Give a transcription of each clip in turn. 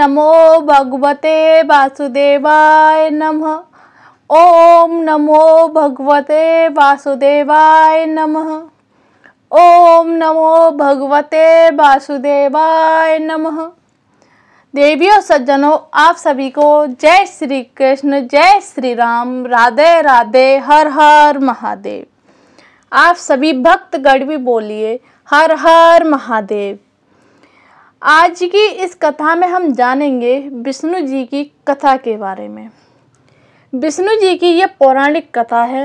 नमो भगवते वासुदेवाय नमः ओम नमो भगवते वासुदेवाय नमः ओम नमो भगवते वासुदेवाय नमः देवियों सज्जनों आप सभी को जय श्री कृष्ण जय श्री राम राधे राधे हर हर महादेव आप सभी भक्त गढ़ भी बोलिए हर हर महादेव आज की इस कथा में हम जानेंगे विष्णु जी की कथा के बारे में विष्णु जी की यह पौराणिक कथा है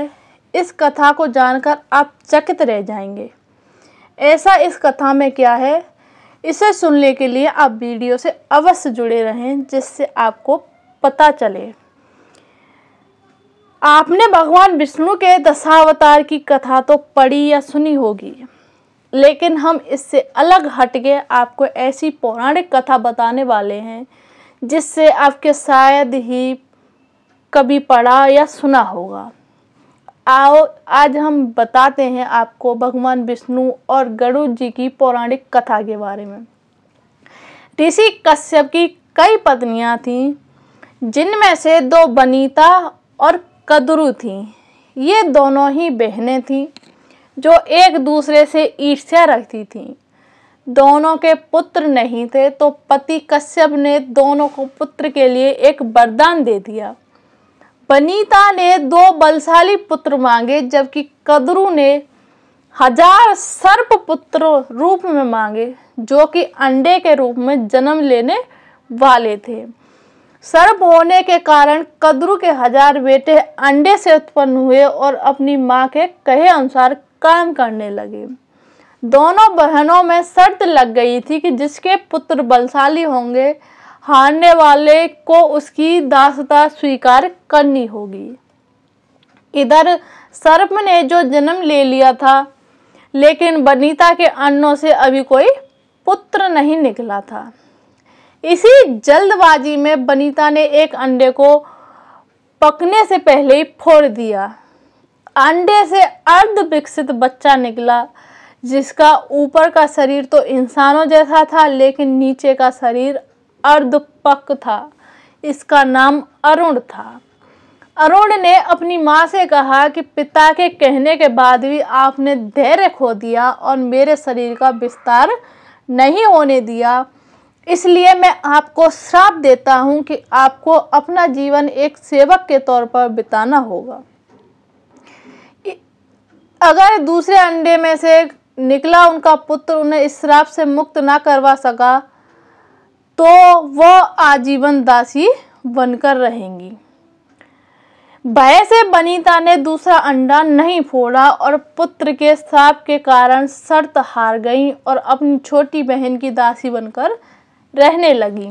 इस कथा को जानकर आप चकित रह जाएंगे ऐसा इस कथा में क्या है इसे सुनने के लिए आप वीडियो से अवश्य जुड़े रहें जिससे आपको पता चले आपने भगवान विष्णु के दशावतार की कथा तो पढ़ी या सुनी होगी लेकिन हम इससे अलग हट के आपको ऐसी पौराणिक कथा बताने वाले हैं जिससे आपके शायद ही कभी पढ़ा या सुना होगा आओ आज हम बताते हैं आपको भगवान विष्णु और गरुड़ जी की पौराणिक कथा के बारे में ऋषि कश्यप की कई पत्नियां थीं जिनमें से दो बनीता और कदरू थीं ये दोनों ही बहनें थीं जो एक दूसरे से ईर्ष्या रखती थी दोनों के पुत्र नहीं थे तो पति कश्यप ने दोनों को पुत्र के लिए एक वरदान दे दिया बनीता ने दो बलशाली पुत्र मांगे जबकि कदरू ने हजार सर्प पुत्र रूप में मांगे जो कि अंडे के रूप में जन्म लेने वाले थे सर्प होने के कारण कदरू के हजार बेटे अंडे से उत्पन्न हुए और अपनी माँ के कहे अनुसार काम करने लगे दोनों बहनों में शर्त लग गई थी कि जिसके पुत्र बलशाली होंगे हारने वाले को उसकी दासता स्वीकार करनी होगी इधर सर्प ने जो जन्म ले लिया था लेकिन बनीता के अन्नों से अभी कोई पुत्र नहीं निकला था इसी जल्दबाजी में बनीता ने एक अंडे को पकने से पहले ही फोड़ दिया अंडे से अर्ध विकसित बच्चा निकला जिसका ऊपर का शरीर तो इंसानों जैसा था लेकिन नीचे का शरीर अर्धपक था इसका नाम अरुण था अरुण ने अपनी माँ से कहा कि पिता के कहने के बाद भी आपने धैर्य खो दिया और मेरे शरीर का विस्तार नहीं होने दिया इसलिए मैं आपको श्राप देता हूं कि आपको अपना जीवन एक सेवक के तौर पर बिताना होगा अगर दूसरे अंडे में से निकला उनका पुत्र उन्हें इस श्राप से मुक्त ना करवा सका तो वह आजीवन दासी बनकर रहेंगी भय से बनीता ने दूसरा अंडा नहीं फोड़ा और पुत्र के श्राप के कारण शर्त हार गई और अपनी छोटी बहन की दासी बनकर रहने लगी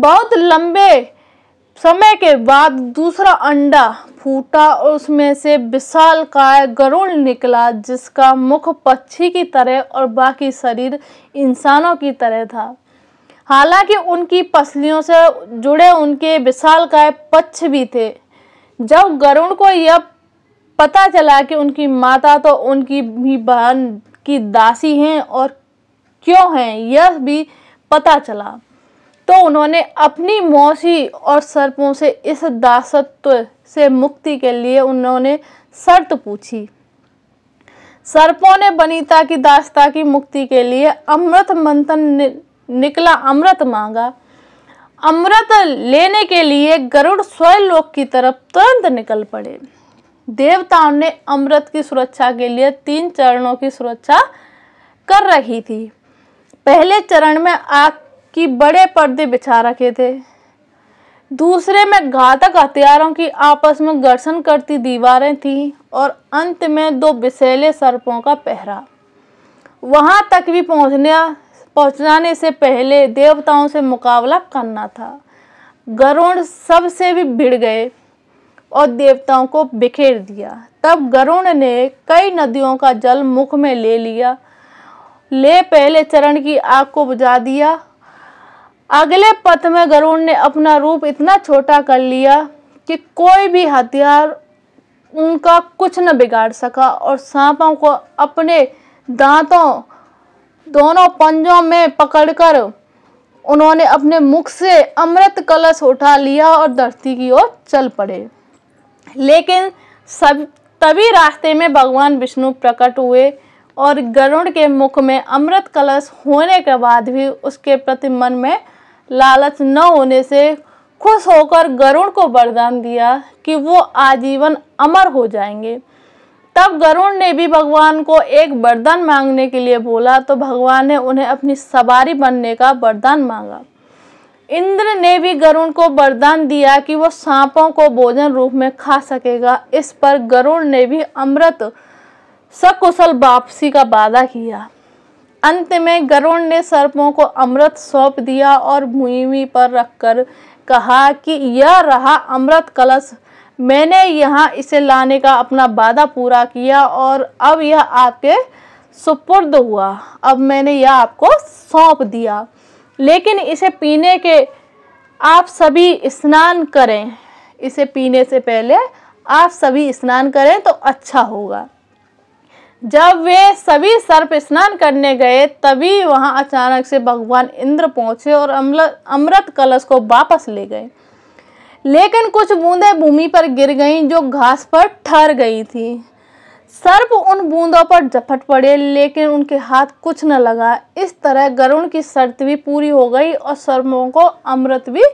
बहुत लंबे समय के बाद दूसरा अंडा फूटा और उसमें से विशाल काय गरुड़ निकला जिसका मुख पक्षी की तरह और बाकी शरीर इंसानों की तरह था हालांकि उनकी पसलियों से जुड़े उनके विशाल काय पक्ष भी थे जब गरुण को यह पता चला कि उनकी माता तो उनकी भी बहन की दासी हैं और क्यों हैं यह भी पता चला तो उन्होंने अपनी मौसी और सर्पों से इस दासत्व से मुक्ति के लिए उन्होंने शर्त पूछी सर्पों ने बनीता की दासता की मुक्ति के लिए अमृत मंथन नि, निकला अमृत मांगा अमृत लेने के लिए गरुड़ स्वयं लोक की तरफ तुरंत निकल पड़े देवताओं ने अमृत की सुरक्षा के लिए तीन चरणों की सुरक्षा कर रही थी पहले चरण में आग की बड़े पर्दे बिछा रखे थे दूसरे में घातक हथियारों की आपस में घर्षण करती दीवारें थीं और अंत में दो बिसेले सर्पों का पहरा वहाँ तक भी पहुँचने पहुँचाने से पहले देवताओं से मुकाबला करना था गरुण सबसे भी भिड़ गए और देवताओं को बिखेर दिया तब गरुण ने कई नदियों का जल मुख में ले लिया ले पहले चरण की आग को बुझा दिया अगले पथ में गरुड़ ने अपना रूप इतना छोटा कर लिया कि कोई भी हथियार उनका कुछ न बिगाड़ सका और सांपों को अपने दांतों दोनों पंजों में पकड़कर उन्होंने अपने मुख से अमृत कलश उठा लिया और धरती की ओर चल पड़े लेकिन सब तभी रास्ते में भगवान विष्णु प्रकट हुए और गरुण के मुख में अमृत कलश होने के बाद भी उसके प्रति मन में लालच न होने से खुश होकर गरुण को वरदान दिया कि वो आजीवन अमर हो जाएंगे तब गरुण ने भी भगवान को एक वरदान मांगने के लिए बोला तो भगवान ने उन्हें अपनी सवारी बनने का वरदान मांगा इंद्र ने भी गरुण को वरदान दिया कि वो सांपों को भोजन रूप में खा सकेगा इस पर गरुण ने भी अमृत सकुशल वापसी का वादा किया अंत में गरुण ने सर्पों को अमृत सौंप दिया और भूमि पर रखकर कहा कि यह रहा अमृत कलश मैंने यहाँ इसे लाने का अपना वादा पूरा किया और अब यह आपके सुपुर्द हुआ अब मैंने यह आपको सौंप दिया लेकिन इसे पीने के आप सभी स्नान करें इसे पीने से पहले आप सभी स्नान करें तो अच्छा होगा जब वे सभी सर्प स्नान करने गए तभी वहां अचानक से भगवान इंद्र पहुंचे और अमृत कलश को वापस ले गए लेकिन कुछ बूंदें भूमि पर गिर गईं जो घास पर ठहर गई थी सर्प उन बूंदों पर झपट पड़े लेकिन उनके हाथ कुछ न लगा इस तरह गरुण की शर्त भी पूरी हो गई और सर्पों को अमृत भी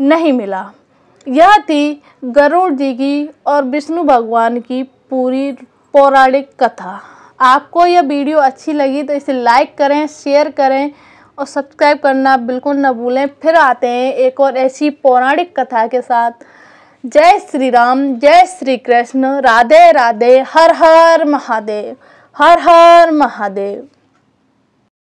नहीं मिला यह थी गरुड़ जी की और विष्णु भगवान की पूरी पौराणिक कथा आपको यह वीडियो अच्छी लगी तो इसे लाइक करें शेयर करें और सब्सक्राइब करना बिल्कुल ना भूलें फिर आते हैं एक और ऐसी पौराणिक कथा के साथ जय श्री राम जय श्री कृष्ण राधे राधे हर हर महादेव हर हर महादेव